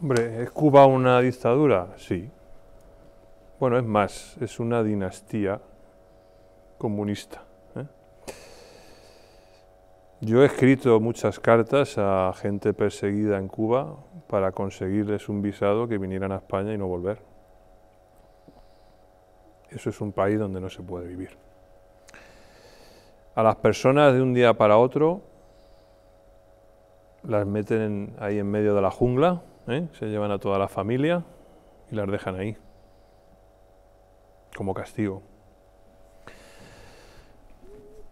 Hombre, ¿es Cuba una dictadura? Sí. Bueno, es más, es una dinastía comunista. ¿eh? Yo he escrito muchas cartas a gente perseguida en Cuba para conseguirles un visado que vinieran a España y no volver. Eso es un país donde no se puede vivir. A las personas de un día para otro las meten ahí en medio de la jungla ¿eh? se llevan a toda la familia y las dejan ahí, como castigo.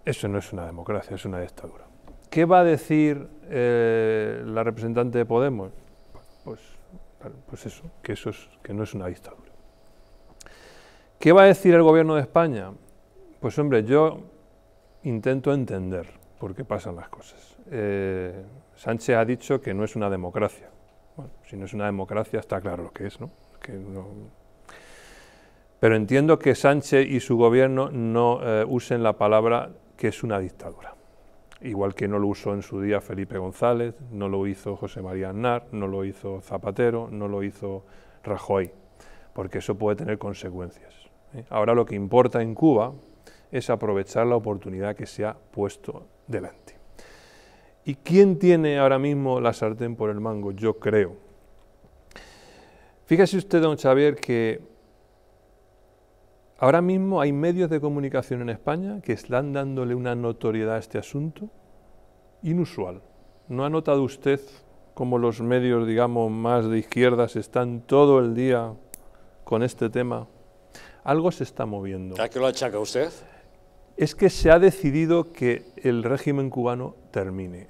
Eso no es una democracia, es una dictadura. ¿Qué va a decir eh, la representante de Podemos? Pues, pues eso, que, eso es, que no es una dictadura. ¿Qué va a decir el gobierno de España? Pues hombre, yo intento entender por qué pasan las cosas. Eh, Sánchez ha dicho que no es una democracia, bueno, si no es una democracia, está claro lo que es, ¿no? Pero entiendo que Sánchez y su gobierno no eh, usen la palabra que es una dictadura. Igual que no lo usó en su día Felipe González, no lo hizo José María Aznar, no lo hizo Zapatero, no lo hizo Rajoy, porque eso puede tener consecuencias. ¿eh? Ahora lo que importa en Cuba es aprovechar la oportunidad que se ha puesto delante. ¿Y quién tiene ahora mismo la sartén por el mango? Yo creo. Fíjese usted, don Xavier, que ahora mismo hay medios de comunicación en España que están dándole una notoriedad a este asunto inusual. ¿No ha notado usted cómo los medios, digamos, más de izquierdas están todo el día con este tema? Algo se está moviendo. ¿A qué lo achaca usted? es que se ha decidido que el régimen cubano termine.